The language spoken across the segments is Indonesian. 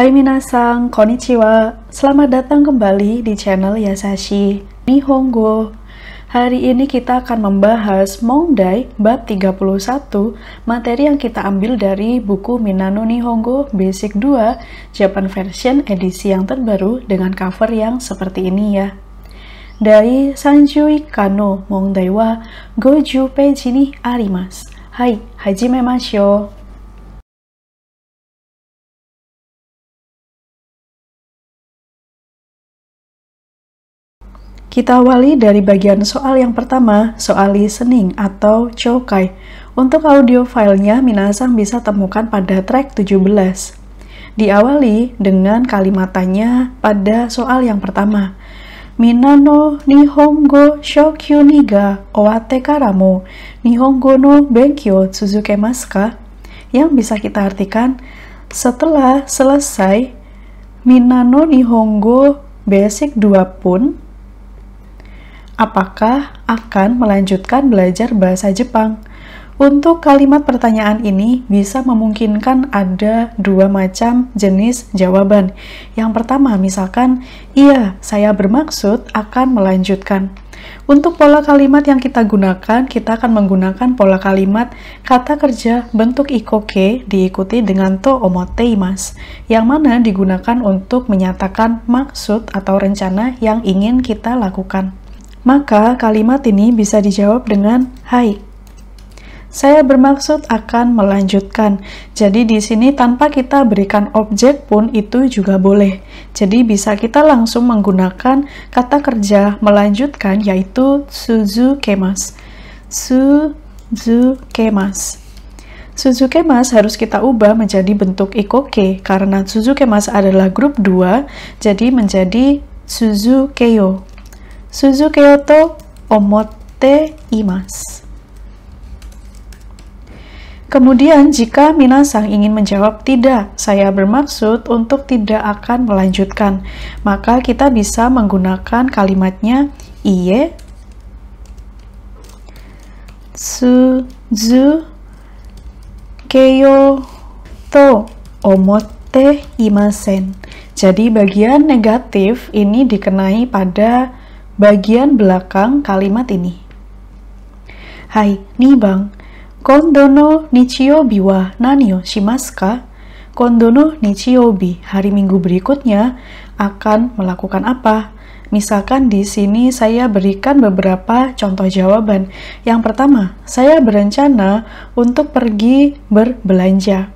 Hai minasang, konnichiwa. Selamat datang kembali di channel Yasashi Nihongo. Hari ini kita akan membahas Mondai bab 31, materi yang kita ambil dari buku Minano Nihongo Basic 2 Japan Version edisi yang terbaru dengan cover yang seperti ini ya. Dari Sanjui Kano Mondai wa Goju Peji ni arimasu. Hai, hajime mashio. Kita awali dari bagian soal yang pertama, soal listening atau chokai. Untuk audio filenya, Minasang bisa temukan pada track 17. Diawali dengan kalimatannya pada soal yang pertama. Minano Nihongo Shokyu Niga Owate karamo Nihongo no Benkyo tsuzuke Maska yang bisa kita artikan setelah selesai Minano Nihongo Basic 2 pun apakah akan melanjutkan belajar bahasa Jepang? Untuk kalimat pertanyaan ini bisa memungkinkan ada dua macam jenis jawaban. Yang pertama misalkan, iya saya bermaksud akan melanjutkan. Untuk pola kalimat yang kita gunakan, kita akan menggunakan pola kalimat kata kerja bentuk ikoke diikuti dengan to omoteimas, yang mana digunakan untuk menyatakan maksud atau rencana yang ingin kita lakukan. Maka kalimat ini bisa dijawab dengan hai. Saya bermaksud akan melanjutkan. Jadi di sini tanpa kita berikan objek pun itu juga boleh. Jadi bisa kita langsung menggunakan kata kerja melanjutkan yaitu suzu kemas. Suzu kemas harus kita ubah menjadi bentuk ikoke karena suzu kemas adalah grup 2 jadi menjadi suzu keyo suzukeyo to omotte imas Kemudian jika Minasang ingin menjawab tidak, saya bermaksud untuk tidak akan melanjutkan, maka kita bisa menggunakan kalimatnya iye suzu keyo to omotte imasen. Jadi bagian negatif ini dikenai pada bagian belakang kalimat ini. Hai, ni bang. Kondono no biwa wa nani o shimasu ka? Kondo hari minggu berikutnya akan melakukan apa? Misalkan di sini saya berikan beberapa contoh jawaban. Yang pertama, saya berencana untuk pergi berbelanja.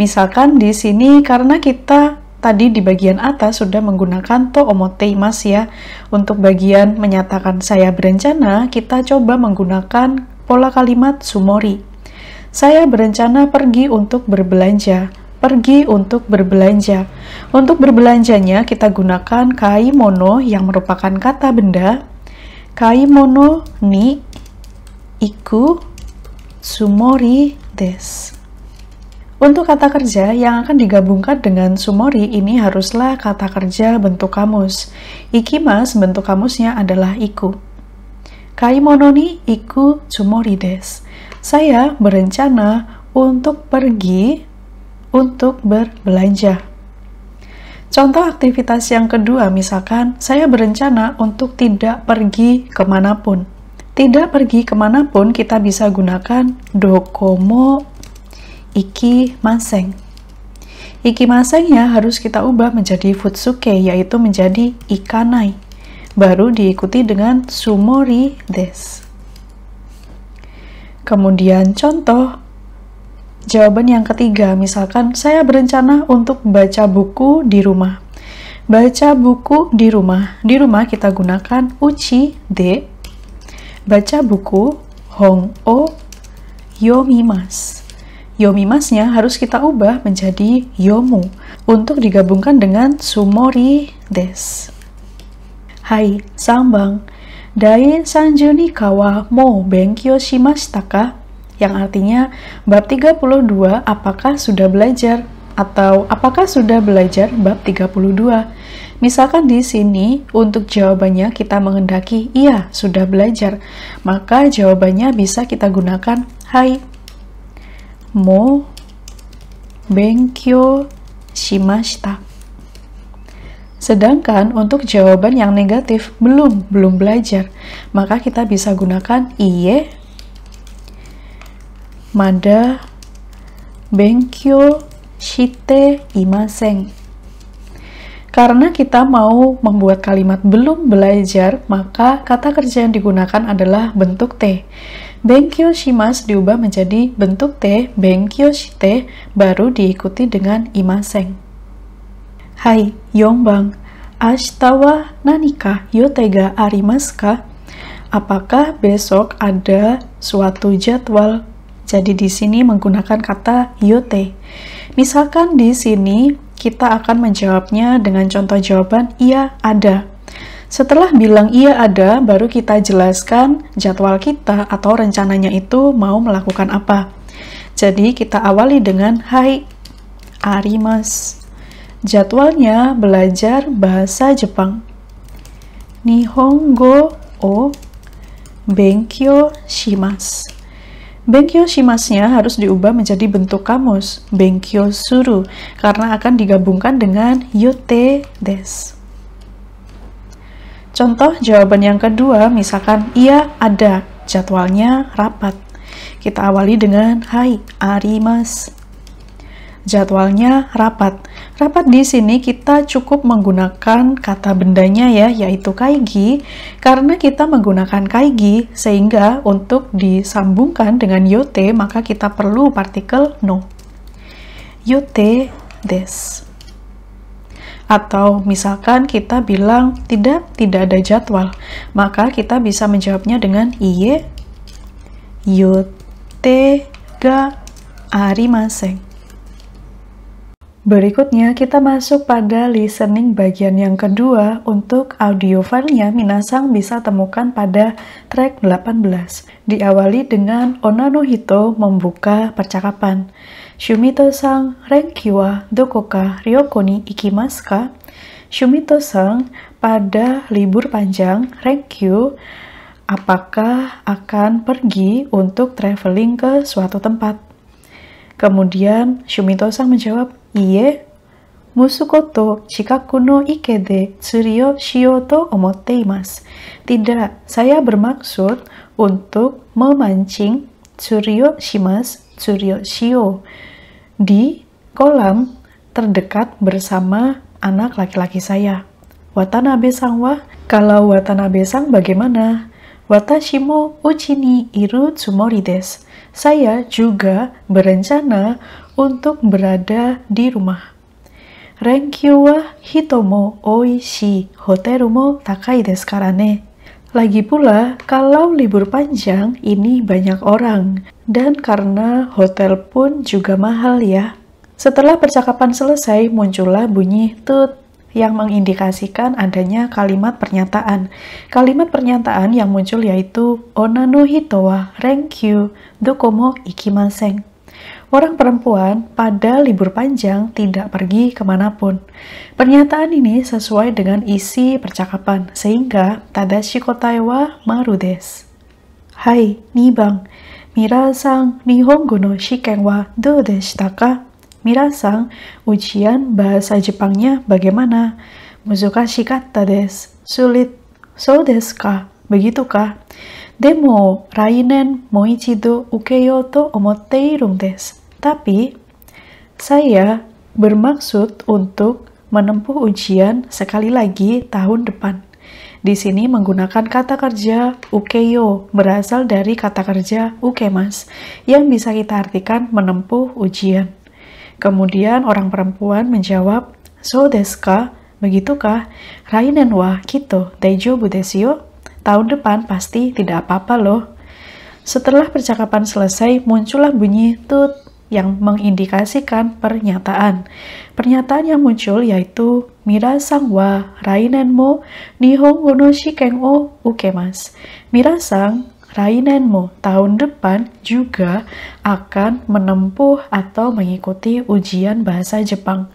Misalkan di sini karena kita tadi di bagian atas sudah menggunakan to omote mas ya. Untuk bagian menyatakan saya berencana, kita coba menggunakan pola kalimat sumori. Saya berencana pergi untuk berbelanja. Pergi untuk berbelanja. Untuk berbelanjanya kita gunakan kai mono yang merupakan kata benda. Kaimono ni iku sumori des. Untuk kata kerja yang akan digabungkan dengan sumori ini haruslah kata kerja bentuk kamus. Ikimas bentuk kamusnya adalah iku. Kaimono ni iku sumori des. Saya berencana untuk pergi untuk berbelanja. Contoh aktivitas yang kedua misalkan, saya berencana untuk tidak pergi kemanapun. Tidak pergi kemanapun kita bisa gunakan dokomo Iki maseng. Iki masengnya harus kita ubah menjadi futsuke, yaitu menjadi ikanai. Baru diikuti dengan sumori des. Kemudian contoh Jawaban yang ketiga, misalkan saya berencana untuk baca buku di rumah. Baca buku di rumah. Di rumah kita gunakan uchi de. Baca buku hong o yomimas yomimasnya harus kita ubah menjadi yomu untuk digabungkan dengan sumori des. Hai, sambang. Dai sanjuni kawa mo benkyo shimashita ka? Yang artinya, bab 32 apakah sudah belajar? Atau apakah sudah belajar bab 32? Misalkan di sini untuk jawabannya kita menghendaki iya sudah belajar, maka jawabannya bisa kita gunakan hai shimashita. Sedangkan untuk jawaban yang negatif belum, belum belajar. Maka kita bisa gunakan iye mada benkyo shite imaseng. Karena kita mau membuat kalimat belum belajar, maka kata kerja yang digunakan adalah bentuk T shimas diubah menjadi bentuk T, shite, baru diikuti dengan imaseng. Hai, Yongbang. wa nanika yotega arimaska. Apakah besok ada suatu jadwal? Jadi di sini menggunakan kata yote. Misalkan di sini kita akan menjawabnya dengan contoh jawaban iya ada setelah bilang iya ada, baru kita jelaskan jadwal kita atau rencananya itu mau melakukan apa. Jadi kita awali dengan hai, arimas. Jadwalnya belajar bahasa Jepang. Nihongo o benkyo shimas Benkyo shimasnya harus diubah menjadi bentuk kamus, benkyo suru, karena akan digabungkan dengan yote des. Contoh jawaban yang kedua, misalkan ia ada, jadwalnya rapat. Kita awali dengan hai, arimas. Jadwalnya rapat. Rapat di sini kita cukup menggunakan kata bendanya ya, yaitu kaigi, karena kita menggunakan kaigi, sehingga untuk disambungkan dengan yote, maka kita perlu partikel no. Yote des. Atau misalkan kita bilang tidak, tidak ada jadwal, maka kita bisa menjawabnya dengan iye, yote ga arimasen. Berikutnya kita masuk pada listening bagian yang kedua untuk audio filenya Minasang bisa temukan pada track 18. Diawali dengan Onano Hito membuka percakapan. Shumito-san, Renki wa doko ka ryoko ni ikimasu ka? Shumito-san, pada libur panjang renki, apakah akan pergi untuk traveling ke suatu tempat? Kemudian Shumito-san menjawab, "Iye, Musuko to Chikaku no ike de o shio to omotte imasu." Tidak, saya bermaksud untuk memancing tsurio shimas, tsurio shio di kolam terdekat bersama anak laki-laki saya. Watanabe sangwa Kalau Watanabe sang bagaimana? Watashi mo uchi ni iru tsumori des. Saya juga berencana untuk berada di rumah. Renkyu wa hitomo oishi hoteru mo takai desu karane. Lagi pula, kalau libur panjang ini banyak orang, dan karena hotel pun juga mahal ya. Setelah percakapan selesai, muncullah bunyi tut yang mengindikasikan adanya kalimat pernyataan. Kalimat pernyataan yang muncul yaitu Onano renkyu dokomo ikimasen. Orang perempuan pada libur panjang tidak pergi kemanapun. Pernyataan ini sesuai dengan isi percakapan, sehingga Tadashi kotai wa maru Hai, ni bang. mira Nihongo no shiken wa do deshita ka? mira ujian bahasa Jepangnya bagaimana? Muzuka kata des. Sulit. So desu ka? Begitu Rainen ukeyo to Tapi saya bermaksud untuk menempuh ujian sekali lagi tahun depan. Di sini menggunakan kata kerja ukeyo berasal dari kata kerja ukemas yang bisa kita artikan menempuh ujian. Kemudian orang perempuan menjawab, So deska, begitukah? Rainen wa kito daijobu budesio tahun depan pasti tidak apa-apa loh. Setelah percakapan selesai, muncullah bunyi tut yang mengindikasikan pernyataan. Pernyataan yang muncul yaitu Mira sang wa rainenmo nihong wono shikeng o ukemas. Mira sang rainenmo tahun depan juga akan menempuh atau mengikuti ujian bahasa Jepang.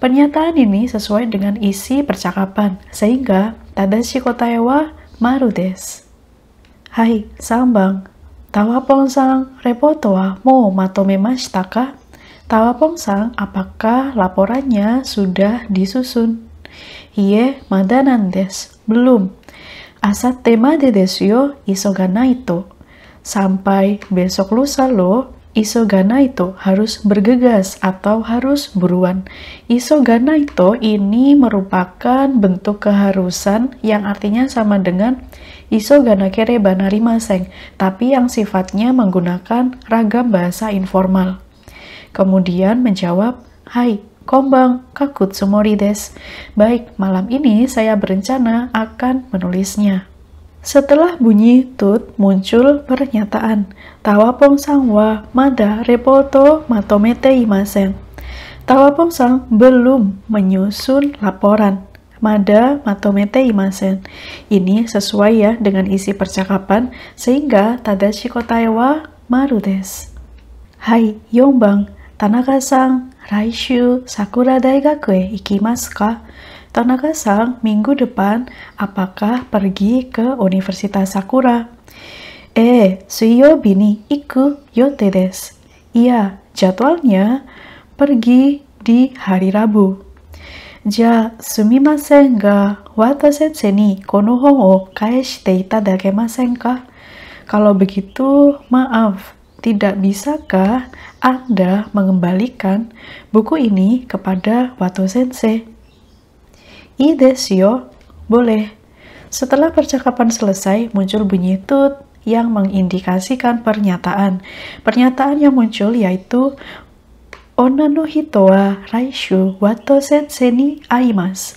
Pernyataan ini sesuai dengan isi percakapan, sehingga Tadashi wa maru des. Hai, sambang. Tawapong-sang, repoto wa mo matomemashita ka? Tawapong-sang, apakah laporannya sudah disusun? Iye, madanan des. Belum. Asa tema de desyo isoga Sampai besok lusa lo, isogana itu harus bergegas atau harus buruan. itu ini merupakan bentuk keharusan yang artinya sama dengan isogana kere banari maseng, tapi yang sifatnya menggunakan ragam bahasa informal. Kemudian menjawab, Hai, kombang, kakut sumori des. Baik, malam ini saya berencana akan menulisnya. Setelah bunyi tut muncul pernyataan Tawa Tawapong wa mada repoto matomete imasen. Tawapong sang belum menyusun laporan. Mada matomete imasen. Ini sesuai ya dengan isi percakapan sehingga tadashi kotae wa maru Hai, Yongbang, Tanaka-sang, Raishu, Sakura Daigaku e ikimasu ka? Tanaka-sang minggu depan apakah pergi ke Universitas Sakura? Eh, suyo bini iku yote des. Iya, jadwalnya pergi di hari Rabu. Ja, sumimasen ga watasetsu ni kono hon o kaeshite itadakemasen ka? Kalau begitu, maaf, tidak bisakah Anda mengembalikan buku ini kepada Wato Sensei? yo, iya boleh. Setelah percakapan selesai, muncul bunyi tut yang mengindikasikan pernyataan. Pernyataan yang muncul yaitu Onano hitoa raishu wato sensei ni aimas.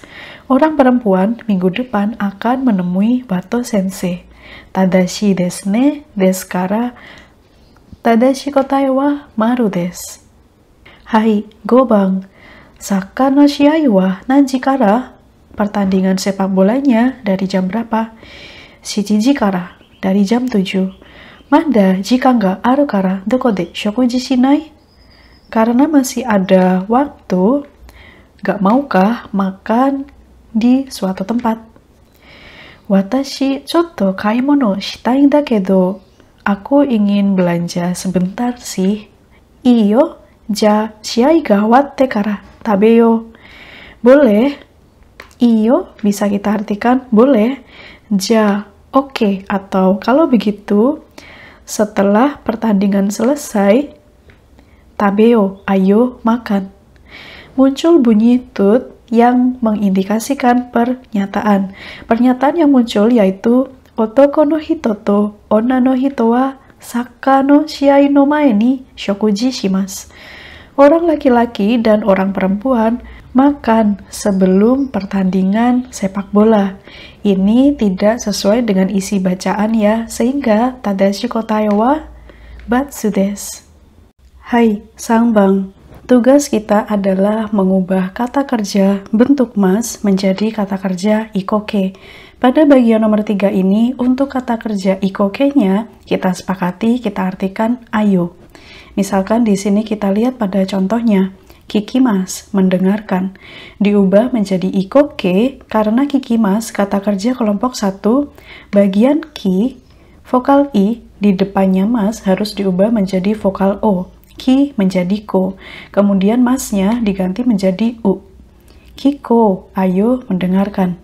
Orang perempuan minggu depan akan menemui Wato sensei. Tadashi desne deskara tadashi kotai wa maru des. Hai, gobang. Saka no shiai wa nanji kara pertandingan sepak bolanya dari jam berapa? Jinji kara dari jam 7. Manda jika nggak aru kara de shokuji shinai? Karena masih ada waktu, nggak maukah makan di suatu tempat? Watashi choto kaimono shitai da kedo. Aku ingin belanja sebentar sih. Iyo ja shiai ga watte kara tabeyo. Boleh, Iyo bisa kita artikan boleh, ja oke okay. atau kalau begitu setelah pertandingan selesai tabeo ayo makan. Muncul bunyi tut yang mengindikasikan pernyataan. Pernyataan yang muncul yaitu otoko no hitoto onna no hito wa saka no shiai no mae ni shokuji shimasu. Orang laki-laki dan orang perempuan makan sebelum pertandingan sepak bola. Ini tidak sesuai dengan isi bacaan ya, sehingga Tadashi Kotae wa batsu desu. Hai, Sangbang. Tugas kita adalah mengubah kata kerja bentuk mas menjadi kata kerja ikoke. Pada bagian nomor tiga ini, untuk kata kerja ikoke-nya, kita sepakati kita artikan ayo. Misalkan di sini kita lihat pada contohnya, Kikimas, mendengarkan, diubah menjadi ikoke karena kikimas kata kerja kelompok satu, bagian ki, vokal i, di depannya mas harus diubah menjadi vokal o, ki menjadi ko, kemudian masnya diganti menjadi u. Kiko, ayo mendengarkan.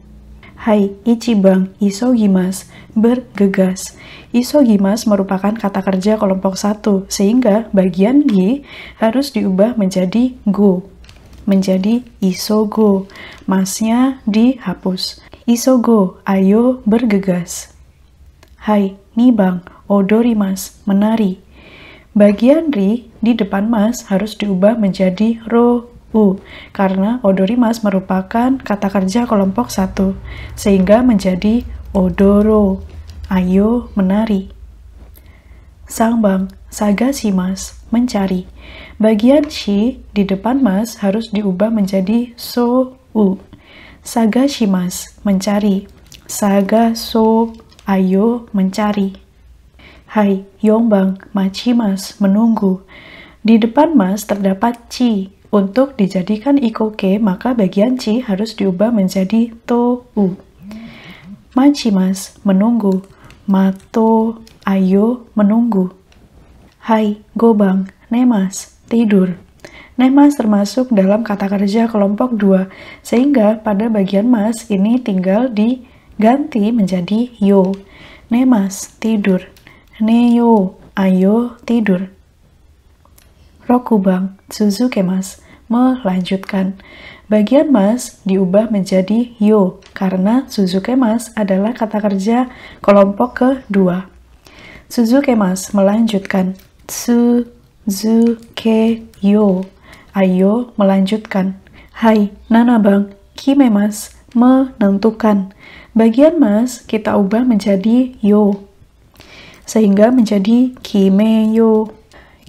Hai, Ichibang, Isogimas, bergegas. Isogimas merupakan kata kerja kelompok satu, sehingga bagian gi harus diubah menjadi go, menjadi isogo. Masnya dihapus. Isogo, ayo bergegas. Hai, Nibang, Odorimas, menari. Bagian ri di depan mas harus diubah menjadi ro U, karena odorimas merupakan kata kerja kelompok satu, sehingga menjadi odoro, ayo menari. Sangbang, mas, mencari. Bagian shi di depan mas harus diubah menjadi so u. Saga mas, mencari. Saga so ayo mencari. Hai, yongbang, mas, menunggu. Di depan mas terdapat chi, untuk dijadikan ikoke, maka bagian ci harus diubah menjadi to u. Machimas, menunggu. Mato, ayo, menunggu. Hai, gobang, nemas, tidur. Nemas termasuk dalam kata kerja kelompok 2, sehingga pada bagian mas ini tinggal diganti menjadi yo. Nemas, tidur. Neyo, ayo, tidur. Rokubang Suzuki Mas melanjutkan. Bagian mas diubah menjadi yo karena Suzuki mas adalah kata kerja kelompok kedua. Suzuki mas melanjutkan Suzuki yo. Ayo melanjutkan. Hai, Nana Bang, Kime mas menentukan. Bagian mas kita ubah menjadi yo sehingga menjadi Kime yo.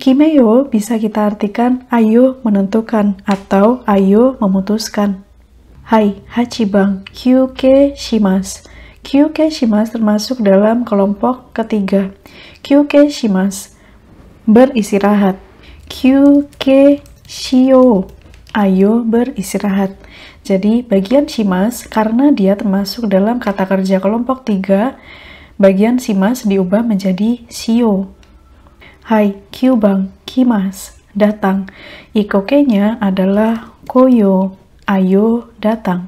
Kimeyo bisa kita artikan ayo menentukan atau ayo memutuskan. Hai, Hachibang, Kyuke Shimas. Kyuke Shimas termasuk dalam kelompok ketiga. Kyuke Shimas, beristirahat. Kyuke Shio, ayo beristirahat. Jadi bagian Shimas, karena dia termasuk dalam kata kerja kelompok tiga, bagian Shimas diubah menjadi Shio. Hai, Kyubang, Kimas, datang. Ikokenya adalah Koyo, ayo datang.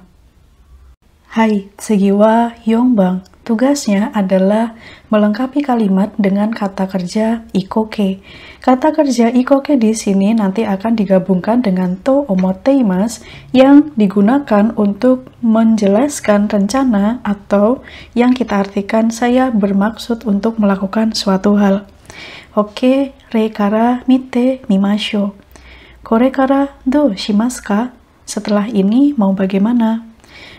Hai, Segiwa, Yongbang, Tugasnya adalah melengkapi kalimat dengan kata kerja ikoke. Kata kerja ikoke di sini nanti akan digabungkan dengan to omoteimas yang digunakan untuk menjelaskan rencana atau yang kita artikan saya bermaksud untuk melakukan suatu hal. Oke, rekara kara mite mimasho. Kore do shimasu Setelah ini mau bagaimana?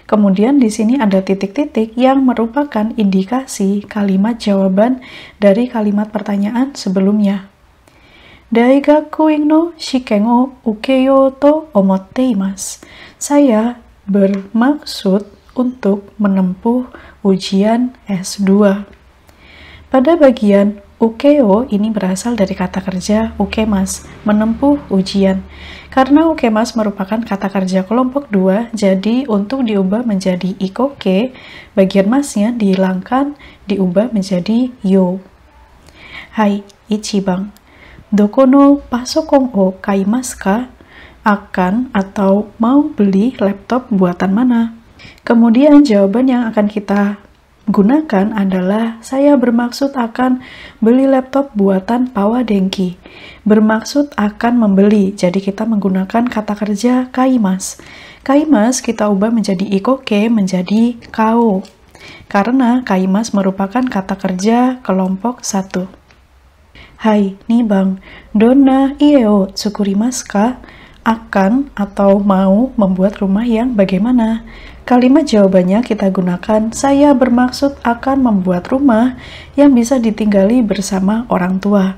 Kemudian di sini ada titik-titik yang merupakan indikasi kalimat jawaban dari kalimat pertanyaan sebelumnya. Daigaku ingno shikengo ukeyo to omotte Saya bermaksud untuk menempuh ujian S2. Pada bagian Ukeo ini berasal dari kata kerja ukemas, menempuh ujian. Karena ukemas merupakan kata kerja kelompok dua, jadi untuk diubah menjadi ikoke, bagian masnya dihilangkan, diubah menjadi yo. Hai, ichibang. Dokono no pasokong o kaimasu Akan atau mau beli laptop buatan mana? Kemudian jawaban yang akan kita gunakan adalah saya bermaksud akan beli laptop buatan Pawa Denki. Bermaksud akan membeli, jadi kita menggunakan kata kerja kaimas. Kaimas kita ubah menjadi ikoke menjadi kau, Karena kaimas merupakan kata kerja kelompok satu. Hai, nih bang, dona ieo tsukurimasu ka? Akan atau mau membuat rumah yang bagaimana? Kalimat jawabannya kita gunakan, saya bermaksud akan membuat rumah yang bisa ditinggali bersama orang tua.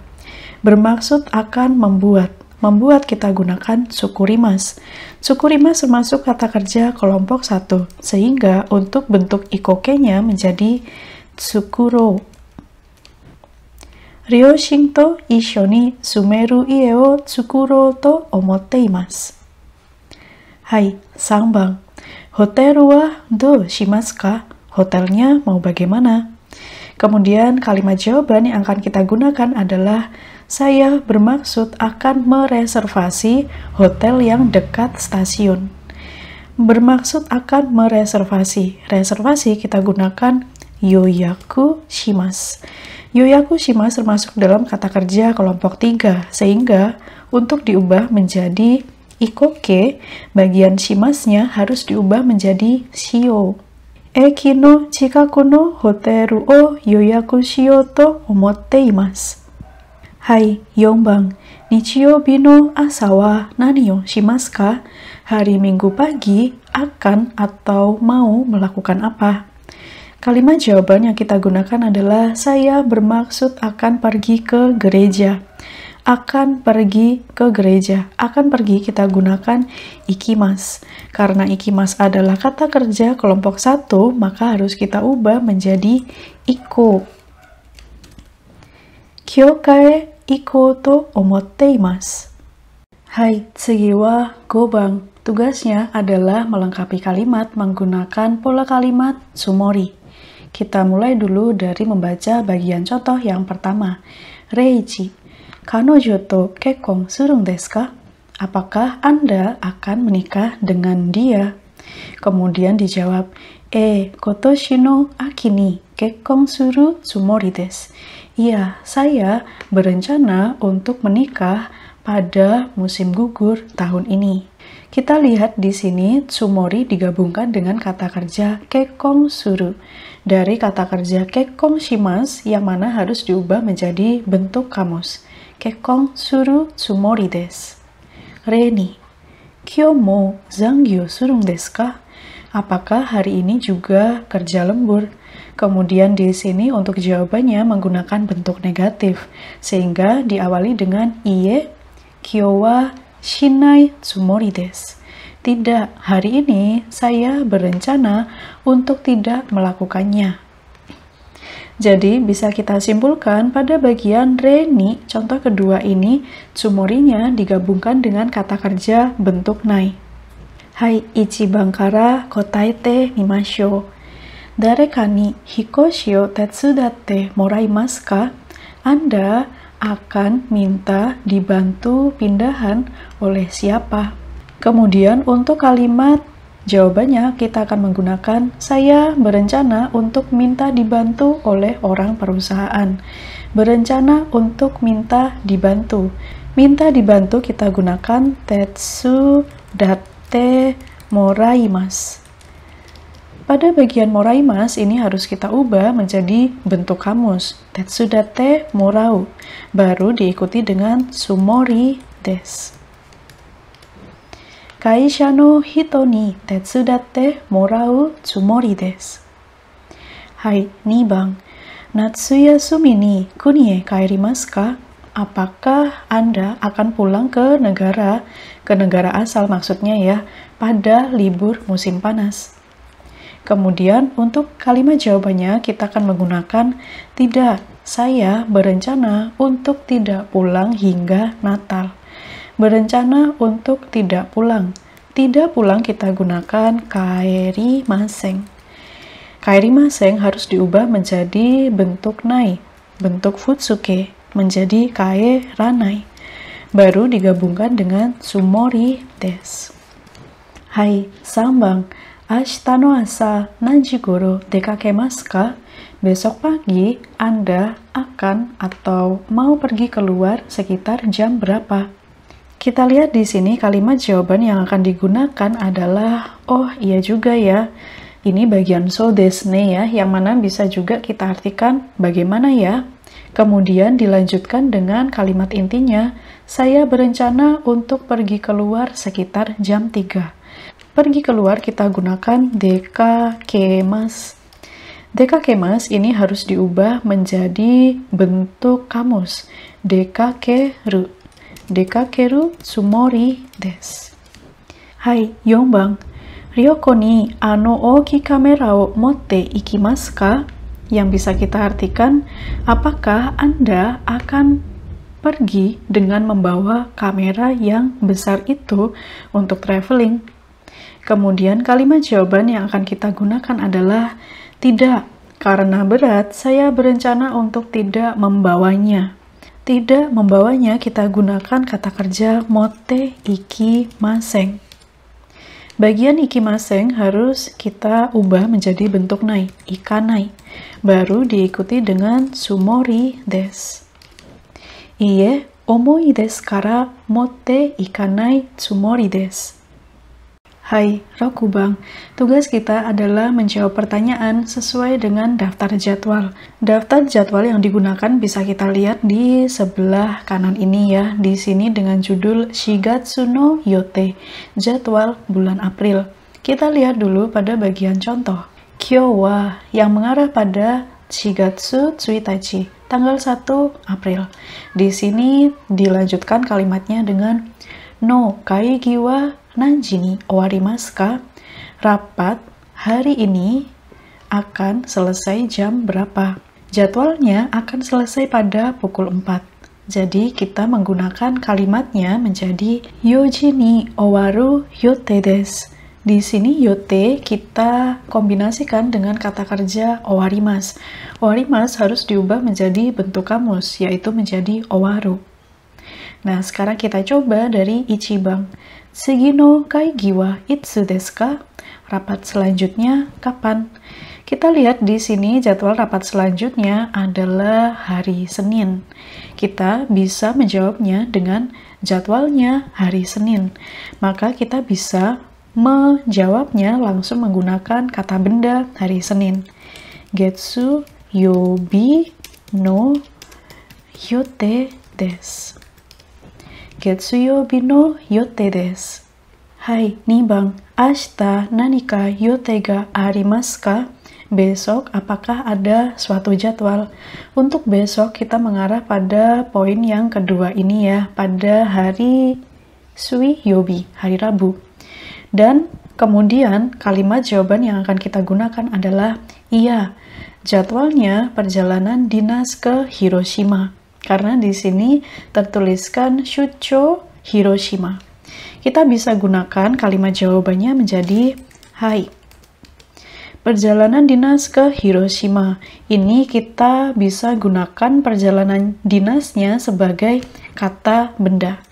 Bermaksud akan membuat. Membuat kita gunakan sukurimas. Sukurimas termasuk kata kerja kelompok satu, sehingga untuk bentuk ikokenya menjadi tsukuro Ryo shinto isho ni sumeru ie wo tsukuro to omotte imasu. Hai, sangbang. Hotel ruah do shimaska? Hotelnya mau bagaimana? Kemudian kalimat jawaban yang akan kita gunakan adalah saya bermaksud akan mereservasi hotel yang dekat stasiun. Bermaksud akan mereservasi. Reservasi kita gunakan yoyaku shimas. Yoyaku shimas termasuk dalam kata kerja kelompok 3 sehingga untuk diubah menjadi Ikoke, bagian shimasnya harus diubah menjadi shio. Ekino, jika kuno no hoteru o yoyaku shio to omotte Hai, Yongbang. Nichiyo bino asawa nani yo Hari Minggu pagi akan atau mau melakukan apa? Kalimat jawaban yang kita gunakan adalah saya bermaksud akan pergi ke gereja akan pergi ke gereja, akan pergi kita gunakan ikimas. Karena ikimas adalah kata kerja kelompok satu, maka harus kita ubah menjadi iko. Kyokae iko to omotte Hai, tsugi wa gobang. Tugasnya adalah melengkapi kalimat menggunakan pola kalimat sumori. Kita mulai dulu dari membaca bagian contoh yang pertama. Reiji Kanojo to kekong surung deska? Apakah Anda akan menikah dengan dia? Kemudian dijawab, e eh, kotoshi no akini kekong suru sumori des. Iya, saya berencana untuk menikah pada musim gugur tahun ini. Kita lihat di sini sumori digabungkan dengan kata kerja kekong suru. Dari kata kerja kekong shimas yang mana harus diubah menjadi bentuk kamus. Kekong Zangyo suru Reni, surung ka? Apakah hari ini juga kerja lembur? Kemudian di sini untuk jawabannya menggunakan bentuk negatif, sehingga diawali dengan iye, kyowa, shinai, tsumori desu. Tidak, hari ini saya berencana untuk tidak melakukannya. Jadi bisa kita simpulkan pada bagian reni, contoh kedua ini, sumorinya digabungkan dengan kata kerja bentuk nai. Hai ichibankara kotaite nimashio. Dareka ni hikoshi o tetsudatte moraimasu ka? Anda akan minta dibantu pindahan oleh siapa? Kemudian untuk kalimat Jawabannya, kita akan menggunakan saya berencana untuk minta dibantu oleh orang perusahaan. Berencana untuk minta dibantu. Minta dibantu kita gunakan tetsu date moraimas. Pada bagian moraimas ini harus kita ubah menjadi bentuk kamus. Tetsu date morau. Baru diikuti dengan sumori des no morau Hai Nibang, ni Natsuya 会社の人に手伝ってもらうつもりですはい2 ka? Apakah Anda akan pulang ke negara, ke negara asal maksudnya ya, pada libur musim panas? Kemudian untuk kalimat jawabannya kita akan menggunakan tidak, saya berencana untuk tidak pulang hingga Natal berencana untuk tidak pulang. Tidak pulang kita gunakan kairi maseng. Kairi maseng harus diubah menjadi bentuk nai, bentuk futsuke, menjadi kae ranai. Baru digabungkan dengan sumori des. Hai, sambang. Ashita no asa maska Besok pagi Anda akan atau mau pergi keluar sekitar jam berapa? Kita lihat di sini kalimat jawaban yang akan digunakan adalah oh iya juga ya. Ini bagian so desne ya, yang mana bisa juga kita artikan bagaimana ya. Kemudian dilanjutkan dengan kalimat intinya, saya berencana untuk pergi keluar sekitar jam 3. Pergi keluar kita gunakan deka kemas. Deka kemas ini harus diubah menjadi bentuk kamus, deka keru dekakeru sumori des. Hai, Yombang, kamera 4 ka? yang bisa kita artikan, apakah Anda akan pergi dengan membawa kamera yang besar itu untuk traveling? Kemudian kalimat jawaban yang akan kita gunakan adalah tidak, karena berat, saya berencana untuk tidak membawanya. Tidak membawanya kita gunakan kata kerja mote iki maseng. Bagian iki maseng harus kita ubah menjadi bentuk nai, ikanai, baru diikuti dengan sumori des. Iye omoi des kara motte ikanai sumori des. Hai, Roku Bang. Tugas kita adalah menjawab pertanyaan sesuai dengan daftar jadwal. Daftar jadwal yang digunakan bisa kita lihat di sebelah kanan ini ya, di sini dengan judul Shigatsu no Yote, jadwal bulan April. Kita lihat dulu pada bagian contoh. Kyo yang mengarah pada Shigatsu Tsuitachi, tanggal 1 April. Di sini dilanjutkan kalimatnya dengan No kaigi wa Nanjini Owarimasu ka? Rapat hari ini akan selesai jam berapa? Jadwalnya akan selesai pada pukul 4. Jadi kita menggunakan kalimatnya menjadi yoji ni owaru yote desu. Di sini yote kita kombinasikan dengan kata kerja owarimas. Owarimas harus diubah menjadi bentuk kamus, yaitu menjadi owaru. Nah, sekarang kita coba dari Ichibang. Segino Giwa Itsu Deska. Rapat selanjutnya kapan? Kita lihat di sini jadwal rapat selanjutnya adalah hari Senin. Kita bisa menjawabnya dengan jadwalnya hari Senin. Maka kita bisa menjawabnya langsung menggunakan kata benda hari Senin. Getsu yobi no yote des. Getsuyo bino yote des. Hai, nibang. Ashita nanika yotega arimasu ka? Besok apakah ada suatu jadwal? Untuk besok kita mengarah pada poin yang kedua ini ya, pada hari Sui Yobi, hari Rabu. Dan kemudian kalimat jawaban yang akan kita gunakan adalah iya. Jadwalnya perjalanan dinas ke Hiroshima. Karena di sini tertuliskan Shucho Hiroshima. Kita bisa gunakan kalimat jawabannya menjadi hai. Perjalanan dinas ke Hiroshima. Ini kita bisa gunakan perjalanan dinasnya sebagai kata benda.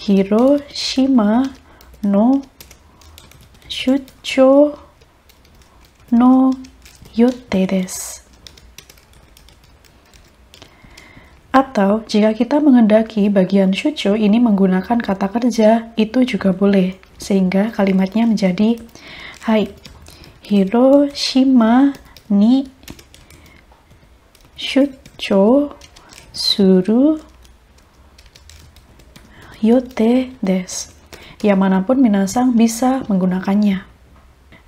Hiroshima no shucho no yotte desu. Atau jika kita mengendaki bagian shucho ini menggunakan kata kerja, itu juga boleh. Sehingga kalimatnya menjadi Hai, Hiroshima ni shucho suru yote des. Yang manapun minasang bisa menggunakannya.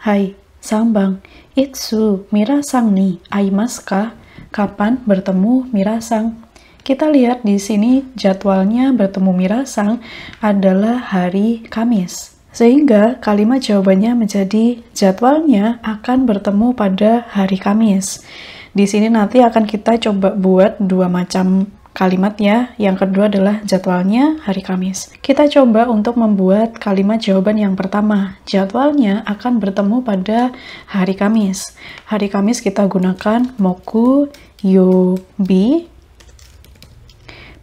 Hai, sambang, itsu mirasang ni aimasu ka? Kapan bertemu mirasang? Kita lihat di sini jadwalnya bertemu Mirasang adalah hari Kamis. Sehingga kalimat jawabannya menjadi jadwalnya akan bertemu pada hari Kamis. Di sini nanti akan kita coba buat dua macam kalimat ya. Yang kedua adalah jadwalnya hari Kamis. Kita coba untuk membuat kalimat jawaban yang pertama. Jadwalnya akan bertemu pada hari Kamis. Hari Kamis kita gunakan moku yobi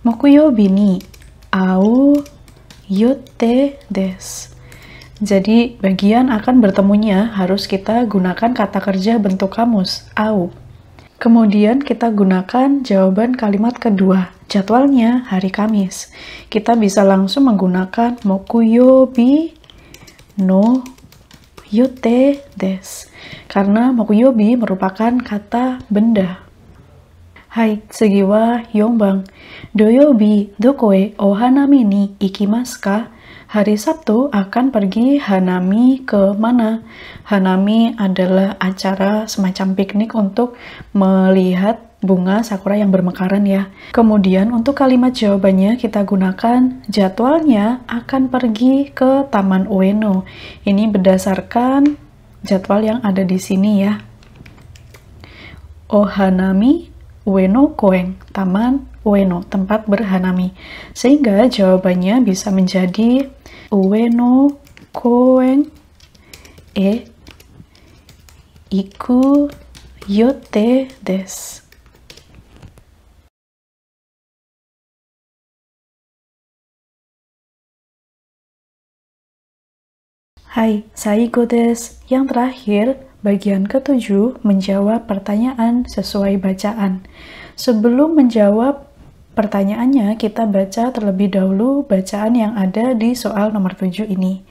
au yote des. Jadi bagian akan bertemunya harus kita gunakan kata kerja bentuk kamus, au. Kemudian kita gunakan jawaban kalimat kedua. Jadwalnya hari Kamis. Kita bisa langsung menggunakan mokuyobi no yote des. Karena mokuyobi merupakan kata benda. Hai, segiwa yombang. Doyobi, dokoe, o hanami ni ikimasu ka? Hari Sabtu akan pergi hanami ke mana? Hanami adalah acara semacam piknik untuk melihat bunga sakura yang bermekaran ya. Kemudian untuk kalimat jawabannya kita gunakan jadwalnya akan pergi ke Taman Ueno. Ini berdasarkan jadwal yang ada di sini ya. Ohanami Ueno koeng, Taman Ueno, tempat berhanami. Sehingga jawabannya bisa menjadi Ueno koen e iku yote des. Hai, saya Godes. Yang terakhir, bagian ketujuh menjawab pertanyaan sesuai bacaan. Sebelum menjawab Pertanyaannya kita baca terlebih dahulu bacaan yang ada di soal nomor 7 ini.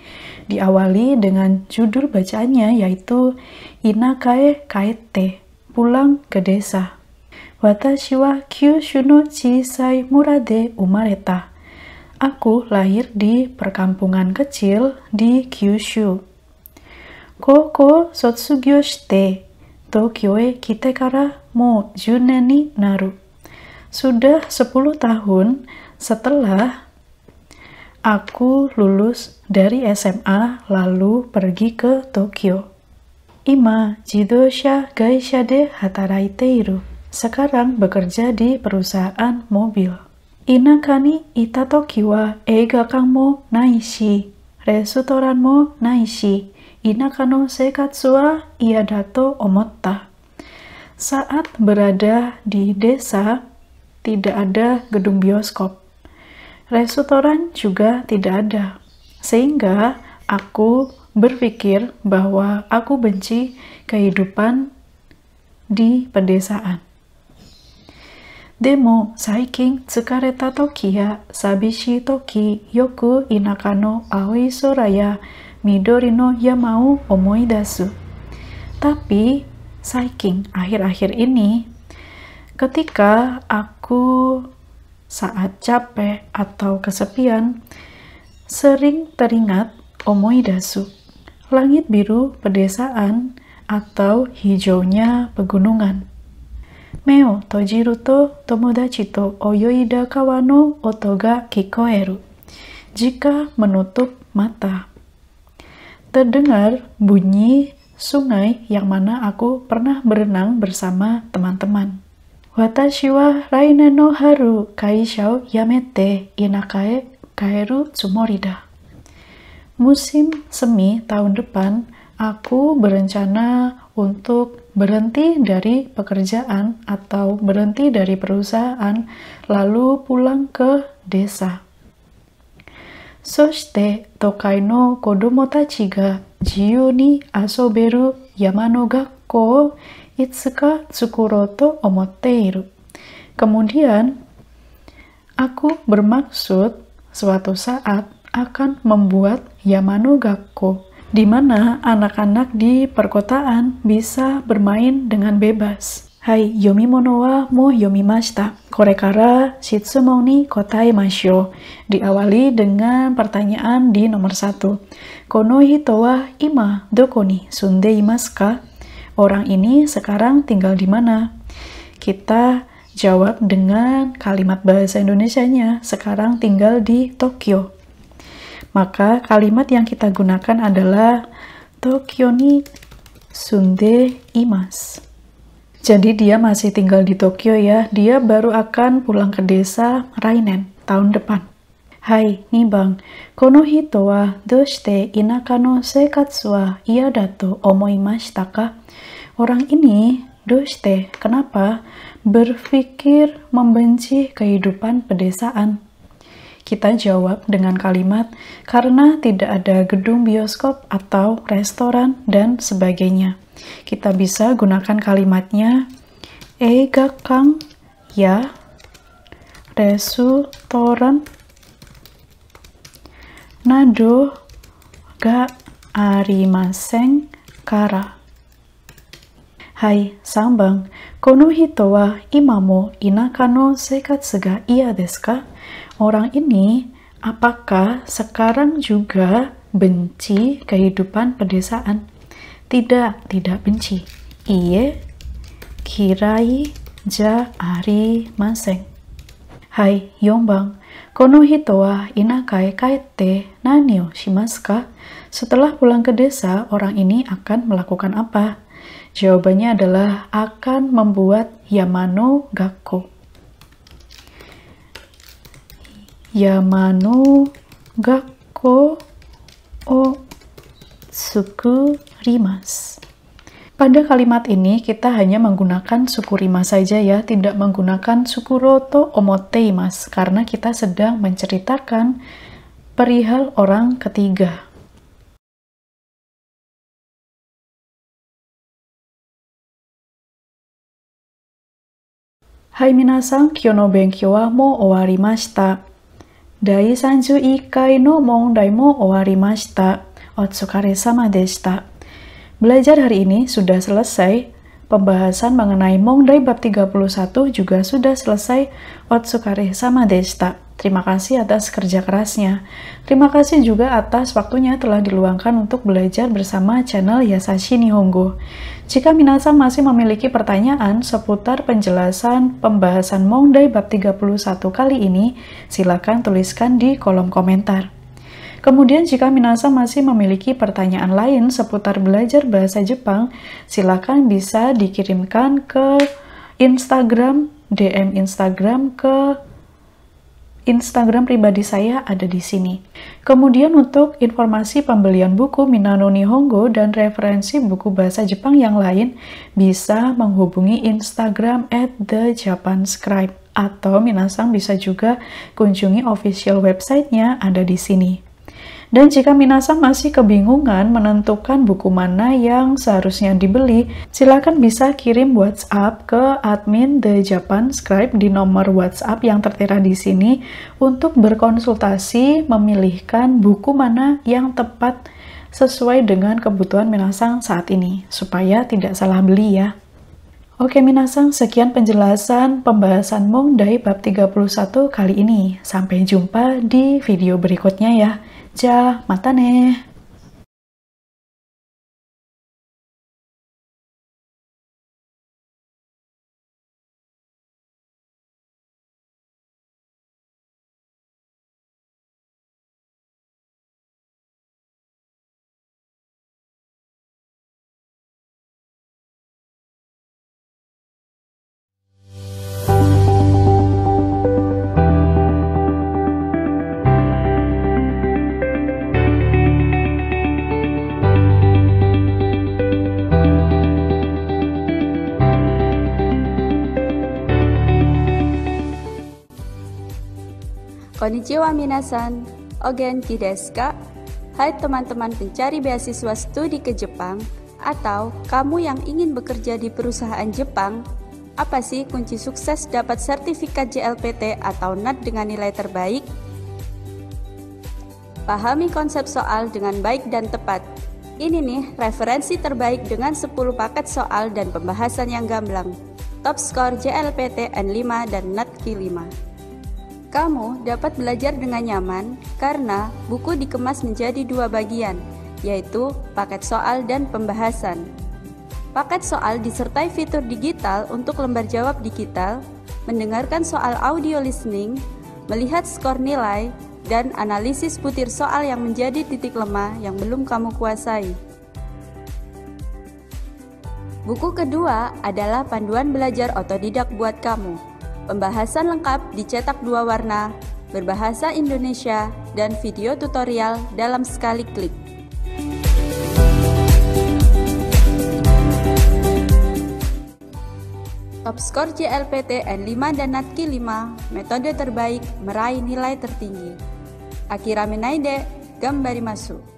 Diawali dengan judul bacaannya yaitu Inakae Kaete, pulang ke desa. Watashi wa Kyushu no Chisai Murade Umareta. Aku lahir di perkampungan kecil di Kyushu. Koko sotsugyo shite, Tokyo e kite kara mo Juneni ni naru sudah 10 tahun setelah aku lulus dari SMA lalu pergi ke Tokyo. Ima Jidosha Gaisha de Hataraiteiru sekarang bekerja di perusahaan mobil. Inakani ita Tokiwa eiga mo naishi, restoran mo naishi, Inakano sekatsu wa iadato omotta. Saat berada di desa, tidak ada gedung bioskop. Restoran juga tidak ada. Sehingga aku berpikir bahwa aku benci kehidupan di pedesaan. Demo, saiking, tsukareta tokiya, sabishi toki, yoku inakano aoi soraya, midori no yamau omoidasu. Tapi, saiking akhir-akhir ini, ketika aku aku saat capek atau kesepian sering teringat Omoidasu, langit biru pedesaan atau hijaunya pegunungan. Meo tojiru to tomodachi to oyoida kawano otoga kikoeru. Jika menutup mata. Terdengar bunyi sungai yang mana aku pernah berenang bersama teman-teman. Watashi wa raine no haru kaisha o yamete inakae kaeru tsumori Musim semi tahun depan, aku berencana untuk berhenti dari pekerjaan atau berhenti dari perusahaan lalu pulang ke desa. Soshite tokai no kodomo tachi ga jiyo ni asoberu yamano gakko Itsuka tsukuroto Omoteiru. Kemudian, aku bermaksud suatu saat akan membuat Yamano Gakko, di mana anak-anak di perkotaan bisa bermain dengan bebas. Hai, yomimono wa mo yomimashita. Korekara shitsumou ni kotai masyo. Diawali dengan pertanyaan di nomor satu. Kono hito ima dokoni ni sunde imasu orang ini sekarang tinggal di mana? Kita jawab dengan kalimat bahasa Indonesianya, sekarang tinggal di Tokyo. Maka kalimat yang kita gunakan adalah Tokyo ni sunde imas. Jadi dia masih tinggal di Tokyo ya, dia baru akan pulang ke desa Rainen tahun depan. Hai, nih bang. Kono hito wa doshite inaka no sekatsu wa iya dato omoimashita ka? Orang ini, doste, kenapa? Berpikir membenci kehidupan pedesaan. Kita jawab dengan kalimat, karena tidak ada gedung bioskop atau restoran dan sebagainya. Kita bisa gunakan kalimatnya, Ega kang ya restoran nado ga arimaseng kara. Sambang, inakano Hai, iya 番この人は今も田舎の生活が嫌ですか Orang ini apakah sekarang juga benci kehidupan pedesaan? Tidak, tidak benci. Iye kirai ja ari maseng. Hai, Yombang, Kono hito wa inakai kaete nanio shimasu ka? Setelah pulang ke desa, orang ini akan melakukan apa? Jawabannya adalah akan membuat Yamano Gakko. Yamano Gakko o sukurimas. Pada kalimat ini kita hanya menggunakan sukurimas saja ya, tidak menggunakan sukuroto omoteimas karena kita sedang menceritakan perihal orang ketiga. Hai minasan, kyo no benkyo wa mo owarimashita. Dai 31 kai no dai mo owarimashita. Otsukare sama deshita. Belajar hari ini sudah selesai. Pembahasan mengenai dai bab 31 juga sudah selesai. Otsukare sama deshita. Terima kasih atas kerja kerasnya. Terima kasih juga atas waktunya telah diluangkan untuk belajar bersama channel Yasashi Nihongo. Jika Minasa masih memiliki pertanyaan seputar penjelasan pembahasan Mongdai bab 31 kali ini, silakan tuliskan di kolom komentar. Kemudian jika Minasa masih memiliki pertanyaan lain seputar belajar bahasa Jepang, silakan bisa dikirimkan ke Instagram, DM Instagram ke Instagram pribadi saya ada di sini. Kemudian untuk informasi pembelian buku Minano Nihongo dan referensi buku bahasa Jepang yang lain, bisa menghubungi Instagram at the atau Minasang bisa juga kunjungi official websitenya ada di sini. Dan jika Minasa masih kebingungan menentukan buku mana yang seharusnya dibeli, silakan bisa kirim WhatsApp ke admin The Japan Scribe di nomor WhatsApp yang tertera di sini untuk berkonsultasi memilihkan buku mana yang tepat sesuai dengan kebutuhan Minasang saat ini, supaya tidak salah beli ya. Oke Minasang, sekian penjelasan pembahasan dari bab 31 kali ini. Sampai jumpa di video berikutnya ya. じゃあまたね Konnichiwa minasan, ogen kideska. Hai teman-teman pencari beasiswa studi ke Jepang atau kamu yang ingin bekerja di perusahaan Jepang, apa sih kunci sukses dapat sertifikat JLPT atau NAT dengan nilai terbaik? Pahami konsep soal dengan baik dan tepat. Ini nih referensi terbaik dengan 10 paket soal dan pembahasan yang gamblang. Top skor JLPT N5 dan NAT Q5. Kamu dapat belajar dengan nyaman karena buku dikemas menjadi dua bagian, yaitu paket soal dan pembahasan. Paket soal disertai fitur digital untuk lembar jawab digital, mendengarkan soal audio listening, melihat skor nilai, dan analisis butir soal yang menjadi titik lemah yang belum kamu kuasai. Buku kedua adalah panduan belajar otodidak buat kamu. Pembahasan lengkap dicetak dua warna, berbahasa Indonesia, dan video tutorial dalam sekali klik. Top skor JLPT N5 dan NATKI 5, metode terbaik meraih nilai tertinggi. Akira Menaide, Gambari Masuk.